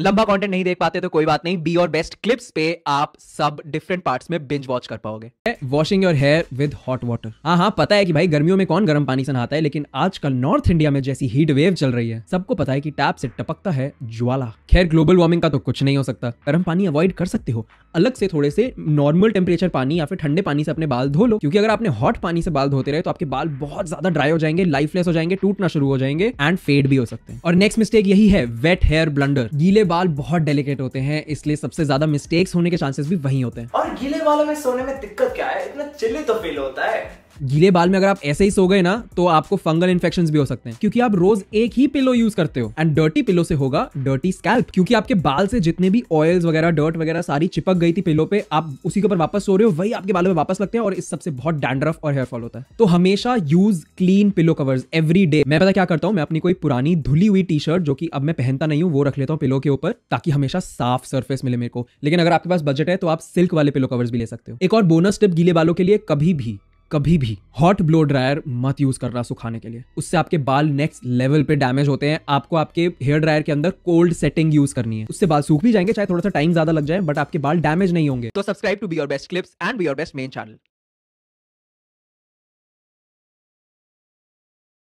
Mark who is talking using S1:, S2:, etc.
S1: लंबा कंटेंट नहीं देख पाते तो कोई बात नहीं बी और बेस्ट क्लिप्स पे आप सब डिफरेंट पार्ट्स में बिंज वॉच कर पाओगे washing your hair with hot water हाँ हाँ पता है कि भाई गर्मियों में कौन गर्म पानी से नहाता है लेकिन आजकल नॉर्थ इंडिया में जैसी हीट वेव चल रही है सबको पता है कि टैप से टपकता है ज्वाला खैर ग्लोबल वार्मिंग का तो कुछ नहीं हो सकता गर्म पानी अवॉइड कर सकते हो अलग से थोड़े से नॉर्मल टेम्परेचर पानी या फिर ठंडे पानी से अपने बाल धो लो क्योंकि अगर आपने हॉट पानी से बाल धोते रहे तो आपके बाल बहुत ज्यादा ड्राई हो जाएंगे लाइफलेस हो जाएंगे टूटना शुरू हो जाएंगे एंड फेड भी हो सकते हैं और नेक्स्ट मिस्टेक यही है वेट हेयर ब्लंडर गीले गीले बाल बहुत डेलिकेट होते हैं इसलिए सबसे ज्यादा मिस्टेक्स होने के चांसेस भी वही होते हैं
S2: और गीले बालों में सोने में दिक्कत क्या है इतना चिल्ली तो फील होता है
S1: गीले बाल में अगर आप ऐसे ही सो गए ना तो आपको फंगल इन्फेक्शन भी हो सकते हैं क्योंकि आप रोज एक ही पिलो यूज करते हो एंड डर्टी पिलो से होगा डर्टी स्कैल्प क्योंकि आपके बाल से जितने भी ऑयल्स वगैरह डर्ट वगैरह सारी चिपक गई थी पिलो पे आप उसी के ऊपर वापस सो रहे हो वही आपके बालों में वापस लगते हैं और इस सबसे बहुत डैंड्रफ और हेयरफॉल होता है तो हमेशा use clean pillow covers every day मैं पता क्या करता हूँ मैं अपनी कोई पुरानी धुली हुई टी शर्ट जो कि अब मैं पहनता नहीं हूँ वो रख लेता हूँ पिलो के ऊपर ताकि हमेशा साफ सर्फेस मिले मेरे को लेकिन अगर आपके पास बजट है तो आप सिल्क वाले पिलो कवर्स भी ले सकते हो एक और बोनस टिप गीले बालों के लिए कभी भी कभी भी हॉट ब्लो ड्रायर मत यूज करना सुखाने के लिए उससे आपके बाल नेक्स्ट लेवल पे डैमेज होते हैं आपको आपके हेयर ड्रायर के अंदर कोल्ड सेटिंग यूज करनी है उससे बाल सूख भी जाएंगे चाहे थोड़ा सा टाइम ज्यादा लग जाए बट आपके बाल डैमेज नहीं होंगे तो subscribe to be your best clips and be your best main channel